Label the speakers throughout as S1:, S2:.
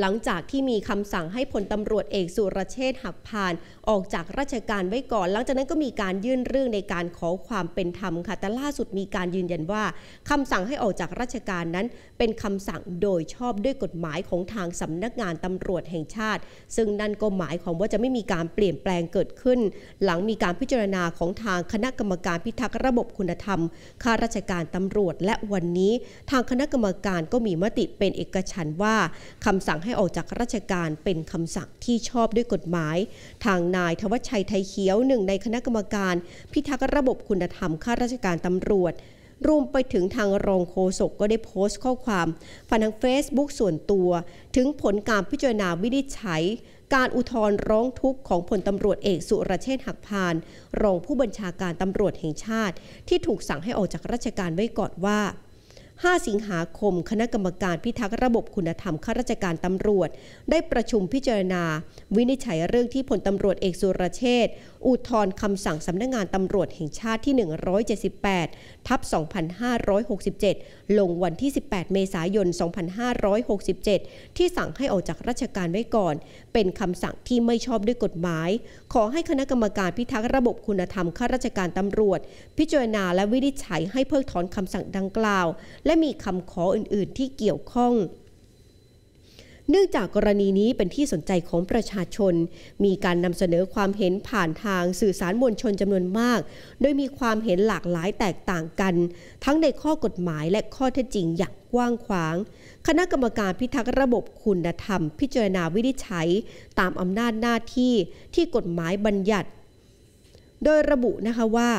S1: หลังจากที่มีคำสั่งให้พลตำรวจเอกสุรเชษฐ์หักพานออกจากราชการไว้ก่อน หลังจากนั้นก็มีการยื่นเรื่องในการขอความเป็นธรรมค่ะ แต่ล่าสุดมีการยืนยันว่าคำสั่งให้ออกจากราชการนั้นเป็นคำสั่งโดยชอบด้วยกฎหมายของทางสำนักงานตำรวจแห่งชาติ ซึ่งนั่นก็หมายความว่าจะไม่มีการเปลี่ยนแปลงเกิดขึ้น หลังมีการพิจารณาของทางคณะกรรมการพิทักษ์ระบบคุณธรรมข้าราชการตำรวจ และวันนี้ ทางคณะกรรมการก็มีมติเป็นเอกฉันว่าคำสั่งให้ออกจากราชการเป็นคำสั่งที่ชอบด้วยกฎหมาย ทางนายทวชชัยไทยเขียวหนึ่ง ในคณะกรรมการ พิทักษ์ระบบคุณธรรมข้าราชการตำรวจ รวมไปถึงทางรองโฆษกก็ได้โพสต์ข้อความผ่านทาง Facebook ส่วนตัว ถึงผลการพิจารณาวินิจฉัย การอุทธรณ์ร้องทุกข์ของพลตำรวจเอกสุรเชษฐ์หักพานรองผู้บัญชาการตำรวจแห่งชาติ ที่ถูกสั่งให้ออกจากราชการไว้ก่อนว่า5 สิงหาคม คณะกรรมการพิทักษ์ระบบคุณธรรมข้าราชการตำรวจ ได้ประชุมพิจารณา วินิจฉัยเรื่องที่พลตำรวจเอกสุรเชษฐ์อุทธรคำสั่งสำนักงงานตำรวจแห่งชาติที่ 178 ทับ 2567 ลงวันที่ 18 เมษายน 2567 ที่สั่งให้ออกจากราชการไว้ก่อน เป็นคำสั่งที่ไม่ชอบด้วยกฎหมายขอให้คณะกรรมการพิทักษ์ระบบคุณธรรม ข้าราชการตำรวจ พิจารณาและวินิจฉัยให้เพิกถอนคำสั่งดังกล่าว และมีคำขออื่นๆที่เกี่ยวข้องเนื่องจากกรณีนี้เป็นที่สนใจของประชาชน มีการนำเสนอความเห็นผ่านทางสื่อสารมวลชนจำนวนมาก โดยมีความเห็นหลากหลายแตกต่างกัน ทั้งในข้อกฎหมายและข้อเท็จจริงอย่างกว้างขวาง คณะกรรมการพิทักษ์ระบบคุณธรรม พิจารณาวินิจฉัยตามอำนาจหน้าที่ที่กฎหมายบัญญัติ โดยระบุนะคะว่า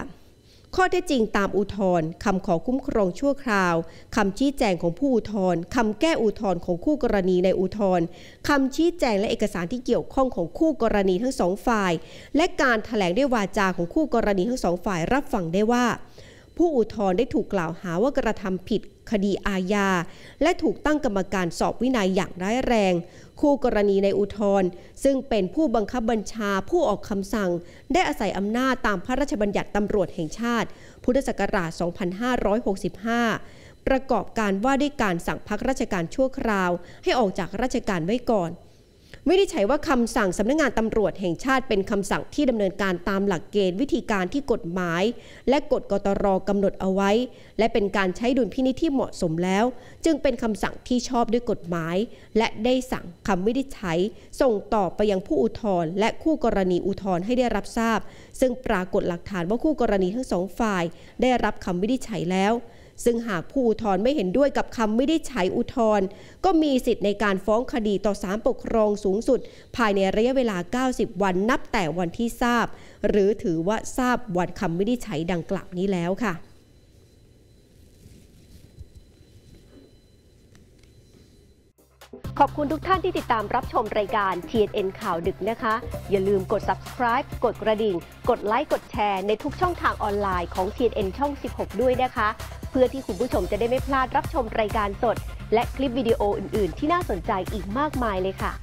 S1: ข้อเท็จจริงตามอุทธรณ์คำขอคุ้มครองชั่วคราว คำชี้แจงของผู้อุทธรณ์คำแก้อุทธรณ์ของคู่กรณีในอุทธรณ์คำชี้แจงและเอกสารที่เกี่ยวข้องของคู่กรณีทั้งสองฝ่าย และการถแถลงด้วยวาจาของคู่กรณีทั้งสองฝ่ายรับฟังได้ว่า ผู้อุทธรณ์ได้ถูกกล่าวหาว่ากระทำผิดคดีอาญา และถูกตั้งกรรมการสอบวินัยอย่างร้ายแรง คู่กรณีในอุทธรซึ่งเป็นผู้บังคับบัญชาผู้ออกคำสั่ง ได้อาศัยอำนาจตามพระราชบัญญัติตำรวจแห่งชาติ พุทธศักราช 2565 ประกอบการว่าด้วยการสั่งพักราชการชั่วคราว ให้ออกจากราชการไว้ก่อนวินิจฉัยว่าคำสั่งสำนักงงานตำรวจแห่งชาติเป็นคำสั่งที่ดำเนินการตามหลักเกณฑ์วิธีการที่กฎหมาย และกฎกตรกำหนดเอาไว้ และเป็นการใช้ดุลพินิจที่เหมาะสมแล้ว จึงเป็นคำสั่งที่ชอบด้วยกฎหมาย และได้สั่งคำวินิจฉัยส่งต่อไปยังผู้อุทธรณ์และคู่กรณีอุทธรณ์ให้ได้รับทราบ ซึ่งปรากฏหลักฐานว่าคู่กรณีทั้งสองฝ่ายได้รับคำวินิจฉัยแล้วซึ่งหากผู้อุทธรณ์ไม่เห็นด้วยกับคำไม่ได้ใช้อุทธรณ์ก็มีสิทธิ์ในการฟ้องคดีต่อศาลปกครองสูงสุด ภายในระยะเวลา 90 วันนับแต่วันที่ทราบ หรือถือว่าทราบวันคำไม่ได้ใช้ดังกล่าวนี้แล้วค่ะ ขอบคุณทุกท่านที่ติดตามรับชมรายการ TNN ข่าวดึกนะคะ อย่าลืมกด subscribe กดกระดิ่ง กดไลค์ กดแชร์ในทุกช่องทางออนไลน์ของ TNN ช่อง 16 ด้วยนะคะเพื่อที่คุณผู้ชมจะได้ไม่พลาดรับชมรายการสด และคลิปวิดีโออื่น ๆ ที่น่าสนใจอีกมากมายเลยค่ะ